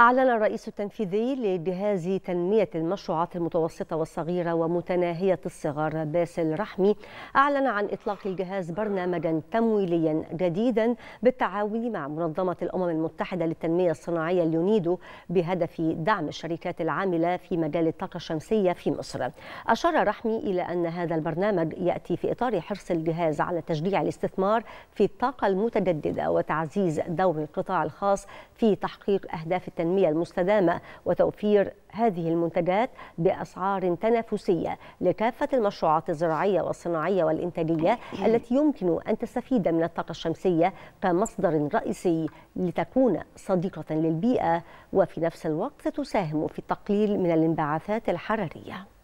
أعلن الرئيس التنفيذي لجهاز تنمية المشروعات المتوسطة والصغيرة ومتناهية الصغر باسل رحمي أعلن عن إطلاق الجهاز برنامجا تمويليا جديدا بالتعاون مع منظمة الأمم المتحدة للتنمية الصناعية اليونيدو بهدف دعم الشركات العاملة في مجال الطاقة الشمسية في مصر أشار رحمي إلى أن هذا البرنامج يأتي في إطار حرص الجهاز على تشجيع الاستثمار في الطاقة المتجددة وتعزيز دور القطاع الخاص في تحقيق أهداف التنمية التنمية المستدامة وتوفير هذه المنتجات بأسعار تنافسية لكافة المشروعات الزراعية والصناعية والإنتاجية التي يمكن أن تستفيد من الطاقة الشمسية كمصدر رئيسي لتكون صديقة للبيئة وفي نفس الوقت تساهم في التقليل من الانبعاثات الحرارية